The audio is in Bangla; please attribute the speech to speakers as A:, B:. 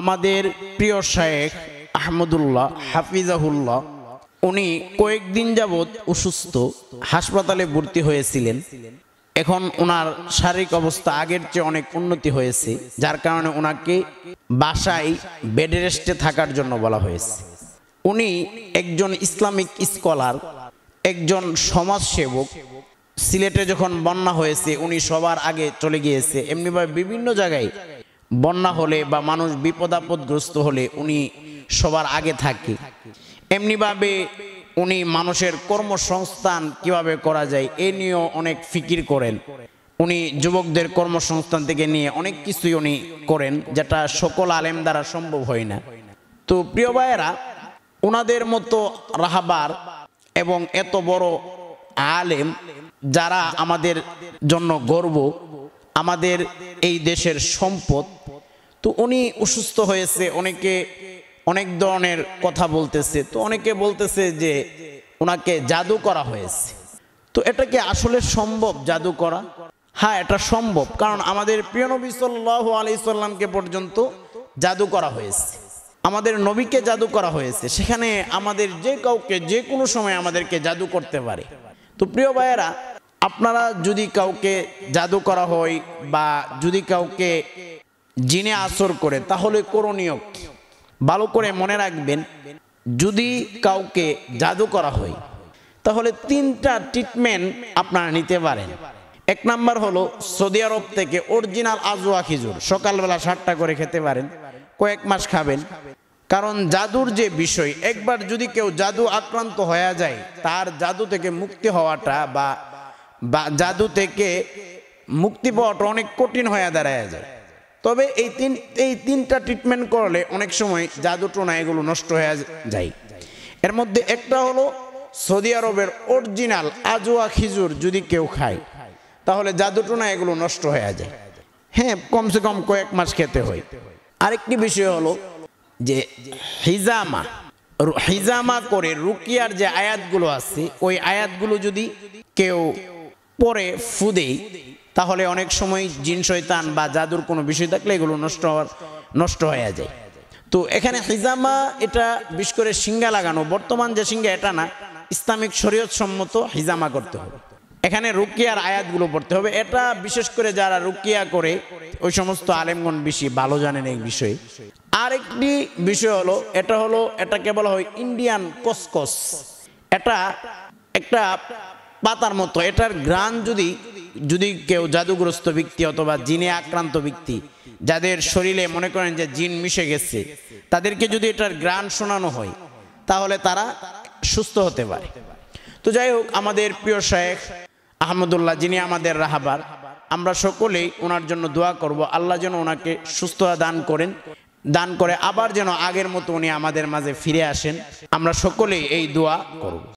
A: আমাদের প্রিয় শায়েখ আহমদুল্লাহ হাফিজাহুল্লাহ উনি কয়েকদিন যাবৎ অসুস্থ হাসপাতালে ভর্তি হয়েছিলেন এখন ওনার শারীরিক অবস্থা আগের চেয়ে অনেক উন্নতি হয়েছে যার কারণে ওনাকে বাসায় বেড রেস্টে থাকার জন্য বলা হয়েছে উনি একজন ইসলামিক স্কলার একজন সমাজসেবক সিলেটে যখন বন্যা হয়েছে উনি সবার আগে চলে গিয়েছে এমনিভাবে বিভিন্ন জায়গায় বন্যা হলে বা মানুষ বিপদাপদগ্রস্ত হলে উনি সবার আগে থাকে এমনিভাবে উনি মানুষের কর্মসংস্থান কিভাবে করা যায় এ নিয়েও অনেক ফিকির করেন উনি যুবকদের কর্মসংস্থান থেকে নিয়ে অনেক কিছুই উনি করেন যেটা সকল আলেম দ্বারা সম্ভব হয় না তো প্রিয় ভাইয়েরা ওনাদের মতো রাহাবার এবং এত বড় আলেম যারা আমাদের জন্য গর্ব আমাদের এই দেশের সম্পদ তো উনি অসুস্থ হয়েছে অনেকে অনেক ধরনের কথা বলতেছে তো অনেকে বলতেছে যে ওনাকে জাদু করা হয়েছে তো এটা কি আসলে সম্ভব জাদু করা হ্যাঁ এটা সম্ভব কারণ আমাদের প্রিয় নবী সাল্লাহ আলি সাল্লামকে পর্যন্ত জাদু করা হয়েছে আমাদের নবীকে জাদু করা হয়েছে সেখানে আমাদের যে কাউকে যে কোনো সময় আমাদেরকে জাদু করতে পারে তো প্রিয় ভাইয়েরা আপনারা যদি কাউকে জাদু করা হয় বা যদি কাউকে জিনে আসর করে তাহলে করণীয় ভালো করে মনে রাখবেন যদি কাউকে জাদু করা হয় তাহলে তিনটা ট্রিটমেন্ট আপনারা নিতে পারেন এক নাম্বার হলো সৌদি আরব থেকে অরিজিনাল আজোয়া খিজুর সকালবেলা সাতটা করে খেতে পারেন কয়েক মাস খাবেন কারণ জাদুর যে বিষয় একবার যদি কেউ জাদু আক্রান্ত হয়ে যায় তার জাদু থেকে মুক্তি হওয়াটা বা জাদু থেকে মুক্তি পাওয়াটা অনেক কঠিন হয়ে দাঁড়ায় যায় তবে এই তিন এই তিনটা ট্রিটমেন্ট করলে অনেক সময় টোনা এগুলো নষ্ট হয়ে যায় এর মধ্যে একটা হলো সৌদি আরবের অরিজিনাল আজোয়া খিজুর যদি কেউ খায় তাহলে টোনা এগুলো নষ্ট হয়ে যায় হ্যাঁ কমসে কম কয়েক মাস খেতে হয় আরেকটি বিষয় হলো যে হিজামা হিজামা করে রুকিয়ার যে আয়াতগুলো আছে ওই আয়াতগুলো যদি কেউ পরে ফু দেই তাহলে অনেক সময় জিন শৈতান বা জাদুর কোনো বিষয় থাকলে এগুলো নষ্ট হওয়ার নষ্ট হয়ে যায় তো এখানে হিজামা এটা বিশেষ করে সিঙ্গা লাগানো বর্তমান যে সিঙ্গা এটা না ইসলামিক শরীয়ত সম্মত হিজামা করতে হবে এখানে রুকিয়ার আয়াতগুলো পড়তে হবে এটা বিশেষ করে যারা রুকিয়া করে ওই সমস্ত আলেমগণ বেশি ভালো জানেন এই বিষয়ে আরেকটি বিষয় হলো এটা হলো এটাকে বলা হয় ইন্ডিয়ান কসকস এটা একটা পাতার মতো এটার গ্রান যদি যদি কেউ জাদুগ্রস্ত ব্যক্তি অথবা জিনে আক্রান্ত ব্যক্তি যাদের শরীরে মনে করেন যে জিন মিশে গেছে তাদেরকে যদি এটার গ্রান শোনানো হয় তাহলে তারা সুস্থ হতে পারে তো যাই হোক আমাদের প্রিয় শেখ আহমদুল্লাহ যিনি আমাদের রাহাবার আমরা সকলেই ওনার জন্য দোয়া করব আল্লাহ যেন ওনাকে সুস্থ দান করেন দান করে আবার যেন আগের মতো উনি আমাদের মাঝে ফিরে আসেন আমরা সকলেই এই দোয়া করব